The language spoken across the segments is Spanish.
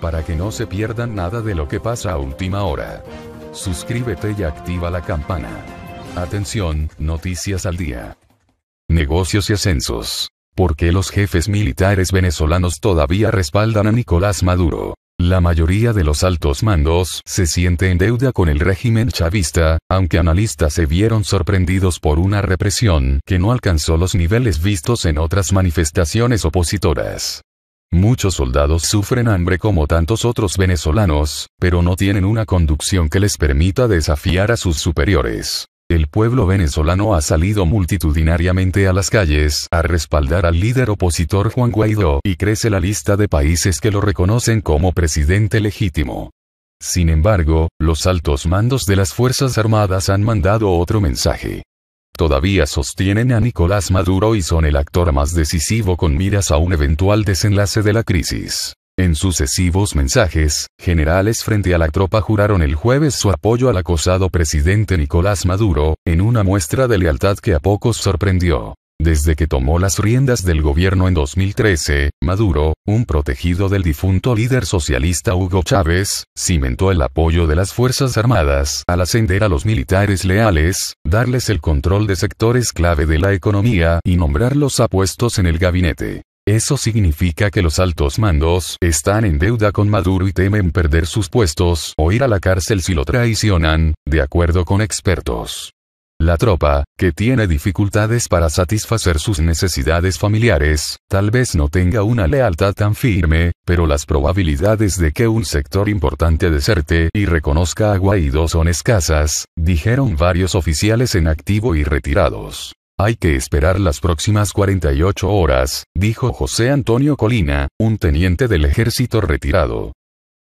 para que no se pierdan nada de lo que pasa a última hora. Suscríbete y activa la campana. Atención, noticias al día. Negocios y ascensos. ¿Por qué los jefes militares venezolanos todavía respaldan a Nicolás Maduro? La mayoría de los altos mandos se siente en deuda con el régimen chavista, aunque analistas se vieron sorprendidos por una represión que no alcanzó los niveles vistos en otras manifestaciones opositoras. Muchos soldados sufren hambre como tantos otros venezolanos, pero no tienen una conducción que les permita desafiar a sus superiores. El pueblo venezolano ha salido multitudinariamente a las calles a respaldar al líder opositor Juan Guaidó y crece la lista de países que lo reconocen como presidente legítimo. Sin embargo, los altos mandos de las Fuerzas Armadas han mandado otro mensaje todavía sostienen a Nicolás Maduro y son el actor más decisivo con miras a un eventual desenlace de la crisis. En sucesivos mensajes, generales frente a la tropa juraron el jueves su apoyo al acosado presidente Nicolás Maduro, en una muestra de lealtad que a pocos sorprendió. Desde que tomó las riendas del gobierno en 2013, Maduro, un protegido del difunto líder socialista Hugo Chávez, cimentó el apoyo de las Fuerzas Armadas al ascender a los militares leales, darles el control de sectores clave de la economía y nombrarlos a puestos en el gabinete. Eso significa que los altos mandos están en deuda con Maduro y temen perder sus puestos o ir a la cárcel si lo traicionan, de acuerdo con expertos. La tropa, que tiene dificultades para satisfacer sus necesidades familiares, tal vez no tenga una lealtad tan firme, pero las probabilidades de que un sector importante deserte y reconozca a dos son escasas, dijeron varios oficiales en activo y retirados. Hay que esperar las próximas 48 horas, dijo José Antonio Colina, un teniente del ejército retirado.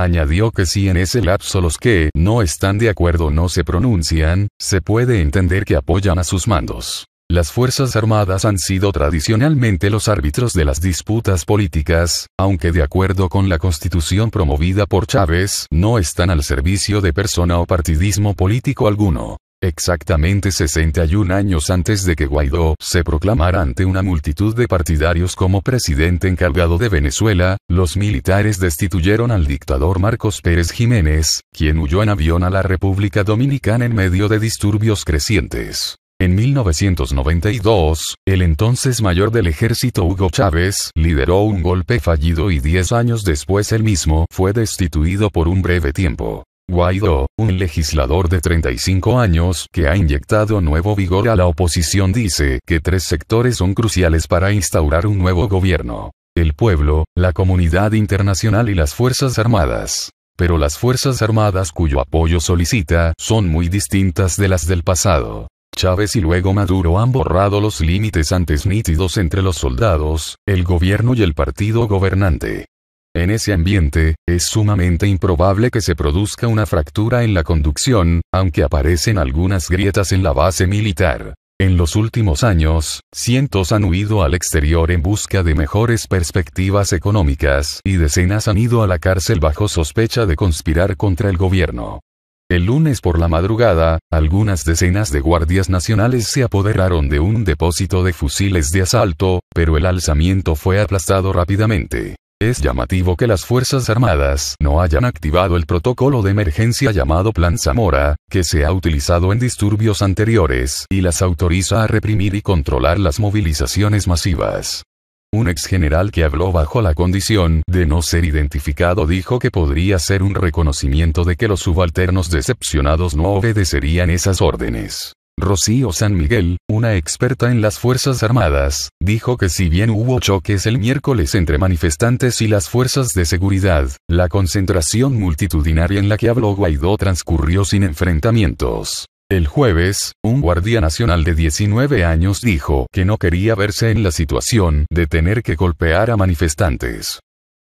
Añadió que si en ese lapso los que no están de acuerdo no se pronuncian, se puede entender que apoyan a sus mandos. Las Fuerzas Armadas han sido tradicionalmente los árbitros de las disputas políticas, aunque de acuerdo con la constitución promovida por Chávez, no están al servicio de persona o partidismo político alguno. Exactamente 61 años antes de que Guaidó se proclamara ante una multitud de partidarios como presidente encargado de Venezuela, los militares destituyeron al dictador Marcos Pérez Jiménez, quien huyó en avión a la República Dominicana en medio de disturbios crecientes. En 1992, el entonces mayor del ejército Hugo Chávez lideró un golpe fallido y 10 años después él mismo fue destituido por un breve tiempo. Guaidó, un legislador de 35 años que ha inyectado nuevo vigor a la oposición dice que tres sectores son cruciales para instaurar un nuevo gobierno. El pueblo, la comunidad internacional y las Fuerzas Armadas. Pero las Fuerzas Armadas cuyo apoyo solicita son muy distintas de las del pasado. Chávez y luego Maduro han borrado los límites antes nítidos entre los soldados, el gobierno y el partido gobernante. En ese ambiente, es sumamente improbable que se produzca una fractura en la conducción, aunque aparecen algunas grietas en la base militar. En los últimos años, cientos han huido al exterior en busca de mejores perspectivas económicas y decenas han ido a la cárcel bajo sospecha de conspirar contra el gobierno. El lunes por la madrugada, algunas decenas de guardias nacionales se apoderaron de un depósito de fusiles de asalto, pero el alzamiento fue aplastado rápidamente. Es llamativo que las Fuerzas Armadas no hayan activado el protocolo de emergencia llamado Plan Zamora, que se ha utilizado en disturbios anteriores y las autoriza a reprimir y controlar las movilizaciones masivas. Un ex general que habló bajo la condición de no ser identificado dijo que podría ser un reconocimiento de que los subalternos decepcionados no obedecerían esas órdenes. Rocío San Miguel, una experta en las Fuerzas Armadas, dijo que si bien hubo choques el miércoles entre manifestantes y las fuerzas de seguridad, la concentración multitudinaria en la que habló Guaidó transcurrió sin enfrentamientos. El jueves, un guardia nacional de 19 años dijo que no quería verse en la situación de tener que golpear a manifestantes.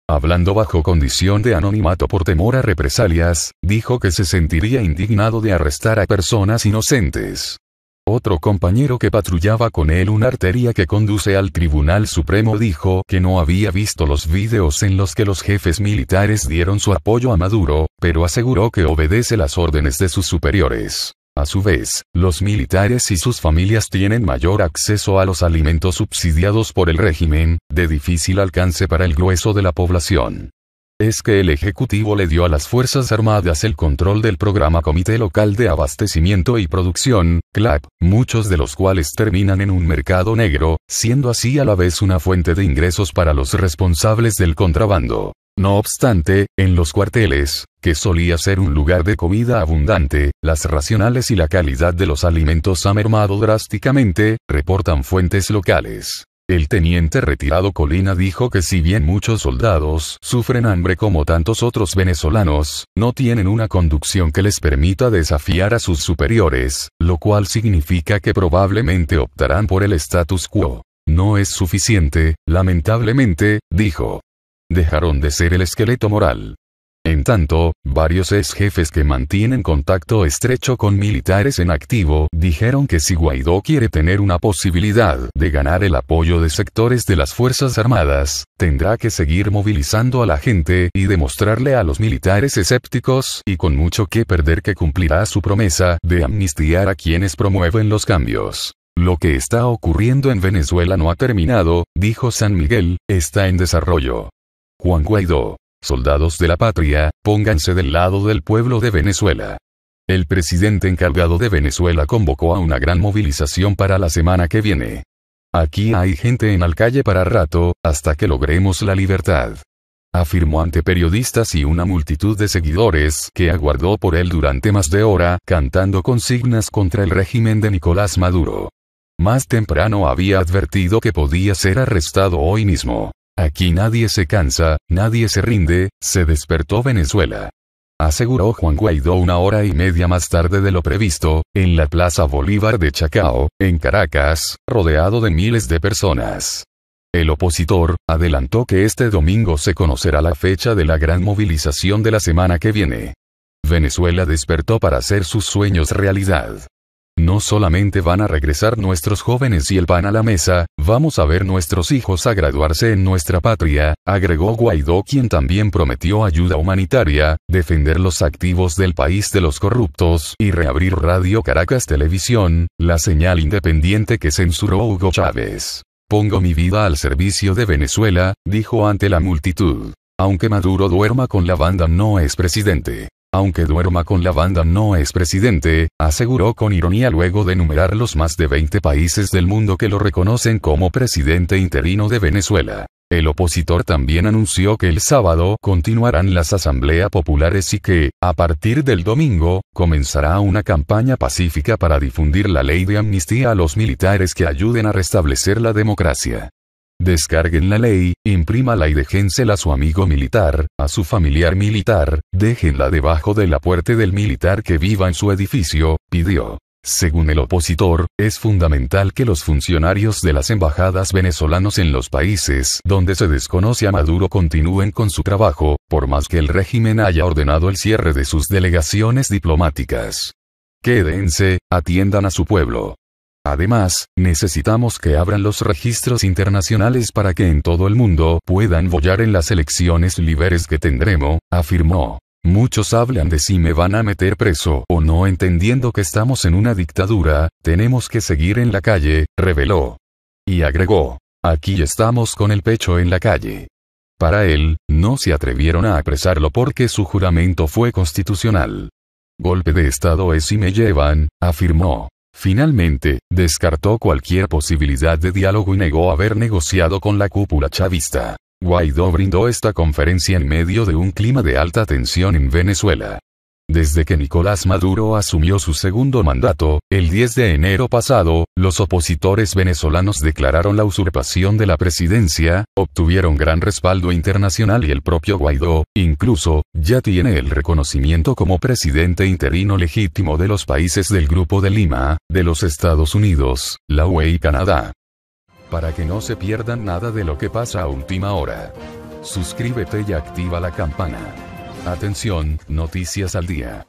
Hablando bajo condición de anonimato por temor a represalias, dijo que se sentiría indignado de arrestar a personas inocentes. Otro compañero que patrullaba con él una arteria que conduce al Tribunal Supremo dijo que no había visto los vídeos en los que los jefes militares dieron su apoyo a Maduro, pero aseguró que obedece las órdenes de sus superiores. A su vez, los militares y sus familias tienen mayor acceso a los alimentos subsidiados por el régimen, de difícil alcance para el grueso de la población es que el Ejecutivo le dio a las Fuerzas Armadas el control del programa Comité Local de Abastecimiento y Producción, CLAP, muchos de los cuales terminan en un mercado negro, siendo así a la vez una fuente de ingresos para los responsables del contrabando. No obstante, en los cuarteles, que solía ser un lugar de comida abundante, las racionales y la calidad de los alimentos ha mermado drásticamente, reportan fuentes locales. El teniente retirado Colina dijo que si bien muchos soldados sufren hambre como tantos otros venezolanos, no tienen una conducción que les permita desafiar a sus superiores, lo cual significa que probablemente optarán por el status quo. No es suficiente, lamentablemente, dijo. Dejaron de ser el esqueleto moral. En tanto, varios ex jefes que mantienen contacto estrecho con militares en activo dijeron que si Guaidó quiere tener una posibilidad de ganar el apoyo de sectores de las Fuerzas Armadas, tendrá que seguir movilizando a la gente y demostrarle a los militares escépticos y con mucho que perder que cumplirá su promesa de amnistiar a quienes promueven los cambios. Lo que está ocurriendo en Venezuela no ha terminado, dijo San Miguel, está en desarrollo. Juan Guaidó, Soldados de la patria, pónganse del lado del pueblo de Venezuela. El presidente encargado de Venezuela convocó a una gran movilización para la semana que viene. Aquí hay gente en la calle para rato, hasta que logremos la libertad. Afirmó ante periodistas y una multitud de seguidores que aguardó por él durante más de hora, cantando consignas contra el régimen de Nicolás Maduro. Más temprano había advertido que podía ser arrestado hoy mismo. Aquí nadie se cansa, nadie se rinde, se despertó Venezuela. Aseguró Juan Guaidó una hora y media más tarde de lo previsto, en la Plaza Bolívar de Chacao, en Caracas, rodeado de miles de personas. El opositor, adelantó que este domingo se conocerá la fecha de la gran movilización de la semana que viene. Venezuela despertó para hacer sus sueños realidad. No solamente van a regresar nuestros jóvenes y el pan a la mesa, vamos a ver nuestros hijos a graduarse en nuestra patria, agregó Guaidó quien también prometió ayuda humanitaria, defender los activos del país de los corruptos y reabrir Radio Caracas Televisión, la señal independiente que censuró Hugo Chávez. Pongo mi vida al servicio de Venezuela, dijo ante la multitud. Aunque Maduro duerma con la banda no es presidente. Aunque duerma con la banda no es presidente, aseguró con ironía luego de enumerar los más de 20 países del mundo que lo reconocen como presidente interino de Venezuela. El opositor también anunció que el sábado continuarán las asambleas populares y que, a partir del domingo, comenzará una campaña pacífica para difundir la ley de amnistía a los militares que ayuden a restablecer la democracia. Descarguen la ley, imprímala y déjensela a su amigo militar, a su familiar militar, déjenla debajo de la puerta del militar que viva en su edificio, pidió. Según el opositor, es fundamental que los funcionarios de las embajadas venezolanos en los países donde se desconoce a Maduro continúen con su trabajo, por más que el régimen haya ordenado el cierre de sus delegaciones diplomáticas. Quédense, atiendan a su pueblo. Además, necesitamos que abran los registros internacionales para que en todo el mundo puedan votar en las elecciones libres que tendremos, afirmó. Muchos hablan de si me van a meter preso o no entendiendo que estamos en una dictadura, tenemos que seguir en la calle, reveló. Y agregó, aquí estamos con el pecho en la calle. Para él, no se atrevieron a apresarlo porque su juramento fue constitucional. Golpe de Estado es si me llevan, afirmó. Finalmente, descartó cualquier posibilidad de diálogo y negó haber negociado con la cúpula chavista. Guaidó brindó esta conferencia en medio de un clima de alta tensión en Venezuela. Desde que Nicolás Maduro asumió su segundo mandato, el 10 de enero pasado, los opositores venezolanos declararon la usurpación de la presidencia, obtuvieron gran respaldo internacional y el propio Guaidó, incluso, ya tiene el reconocimiento como presidente interino legítimo de los países del Grupo de Lima, de los Estados Unidos, la UE y Canadá. Para que no se pierdan nada de lo que pasa a última hora. Suscríbete y activa la campana. Atención, noticias al día.